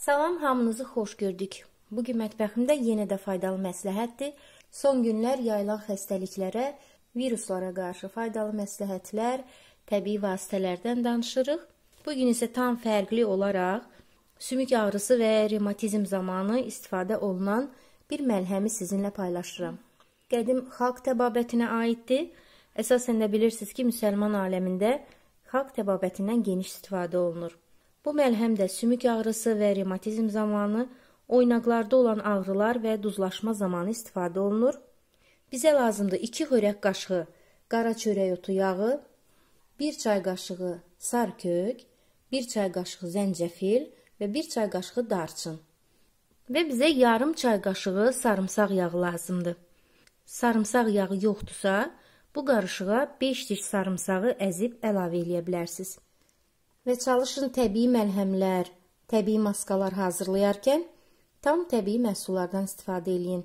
Salam, hamınızı xoş gördük. Bu gün mətbəximdə yenə də faydalı məsləhətdir. Son günlər yayılan xəstəliklərə, viruslara qarşı faydalı məsləhətlər, təbii vasitələrdən danışırıq. Bu gün isə tam fərqli olaraq sümük ağrısı və revmatizm zamanı istifadə olunan bir məlhəmi sizinlə paylaşıram. Qədim xalq təbabətinə aiddir. Əsasən də bilirsiniz ki, müsəlman aləmində xalq təbabətindən geniş istifadə olunur. Bu məlhəm də sümük ağrısı və revmatizm zamanı, oynaqlarda olan ağrılar və duzlaşma zamanı istifadə olunur. Bizə lazımdır 2 xörək qaşığı qara çörək otu yağı, 1 çay qaşığı sarkök, 1 çay qaşığı zəncəfil və 1 çay qaşığı darçın. Və bizə yarım çay qaşığı sarımsaq yağı lazımdır. Sarımsaq yağı yoxdursa, bu qarışığa 5 diş sarımsağı əzib əlavə eləyə bilərsiniz və çalışın təbii məlhəmlər, təbii maskalar hazırlayarkən tam təbii məhsullardan istifadə eləyin.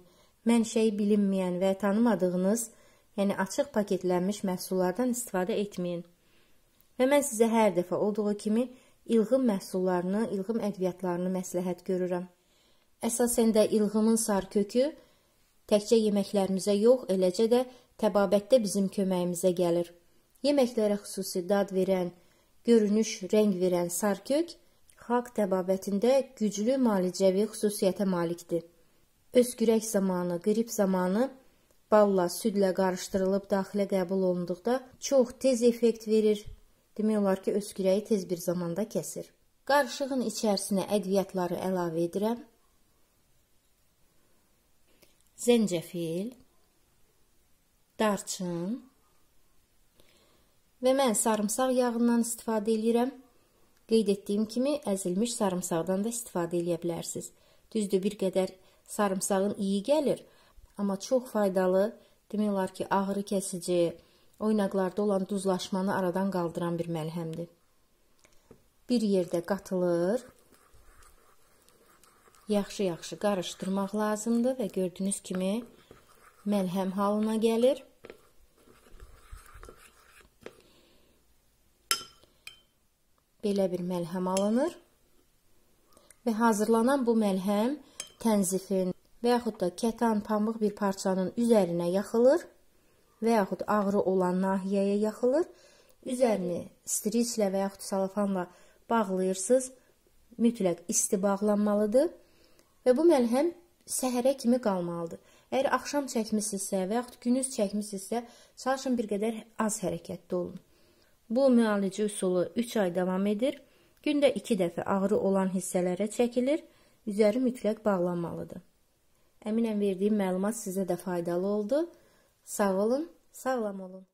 Mənşəyi bilinməyən və tanımadığınız, yəni açıq paketlənmiş məhsullardan istifadə etməyin. Və mən sizə hər dəfə olduğu kimi ilğım məhsullarını, ilğım ədviyyatlarını məsləhət görürəm. Əsasən də ilğımın sar kökü təkcə yeməklərimizə yox, eləcə də təbabətdə bizim köməyimizə gəlir. Yeməklərə xüsusi dad verən, görünüş rəng verən sarkök xalq təbabətində güclü malicəvi xüsusiyyətə malikdir. Öskürək zamanı, qrip zamanı balla, südlə qarışdırılıb daxilə qəbul olunduqda çox tez effekt verir. Demək olar ki, öskürəyi tez bir zamanda kəsir. Qarışığın içərisinə ədviyyatları əlavə edirəm. Zəncəfil, darçın, və mən sarımsaq yağından istifadə edirəm. Qeyd etdiyim kimi, əzilmiş sarımsaqdan da istifadə edə bilərsiniz. Düzdür, bir qədər sarımsağın iyi gəlir, amma çox faydalı, demək olar ki, ağrı kəsici, oynaqlarda olan duzlaşmanı aradan qaldıran bir məlhəmdir. Bir yerdə qatılır. Yaxşı-yaxşı qarışdırmaq lazımdır və gördüyünüz kimi məlhəm halına gəlir. belə bir məlhəm alınır. Və hazırlanan bu məlhəm tənzifin və yaxud da kətan pambıq bir parçanın üzərinə yaxılır və yaxud ağrı olan nahiyəyə yaxılır. Üzərini striclə və yaxud salafanla bağlayırsınız. Mütləq isti bağlanmalıdır və bu məlhəm səhərə kimi qalmalıdır. Əgər axşam çəkmisinizsə və yaxud gündüz çəkmisinizsə, çalışın bir qədər az hərəkətli olun. Bu müalicə üsulu 3 ay davam edir. Gündə 2 dəfə ağrı olan hissələrə çəkilir. Üzəri mütləq bağlanmalıdır. Əminəm verdiyim məlumat sizə də faydalı oldu. Sağ olun, sağlam olun.